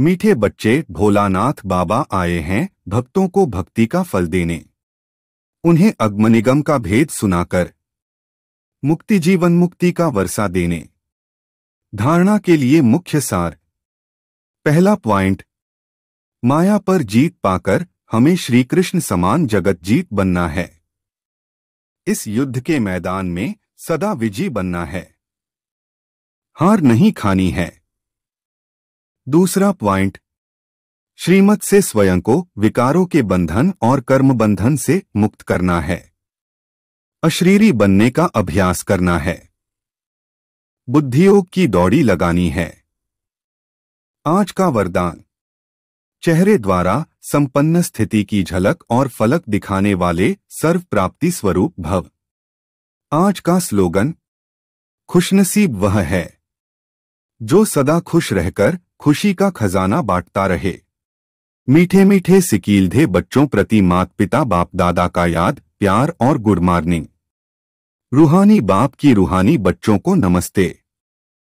मीठे बच्चे भोलानाथ बाबा आए हैं भक्तों को भक्ति का फल देने उन्हें अग्मनिगम का भेद सुनाकर मुक्ति जीवन मुक्ति का वर्षा देने धारणा के लिए मुख्य सार पहला पॉइंट माया पर जीत पाकर हमें श्री कृष्ण समान जगत जीत बनना है इस युद्ध के मैदान में सदा विजयी बनना है हार नहीं खानी है दूसरा पॉइंट श्रीमत से स्वयं को विकारों के बंधन और कर्म बंधन से मुक्त करना है अशरीरी बनने का अभ्यास करना है बुद्धियोग की दौड़ी लगानी है आज का वरदान चेहरे द्वारा संपन्न स्थिति की झलक और फलक दिखाने वाले सर्व प्राप्ति स्वरूप भव आज का स्लोगन खुशनसीब वह है जो सदा खुश रहकर खुशी का खजाना बांटता रहे मीठे मीठे सिकीलधे बच्चों प्रति मात पिता बाप दादा का याद प्यार और गुड मॉर्निंग रूहानी बाप की रूहानी बच्चों को नमस्ते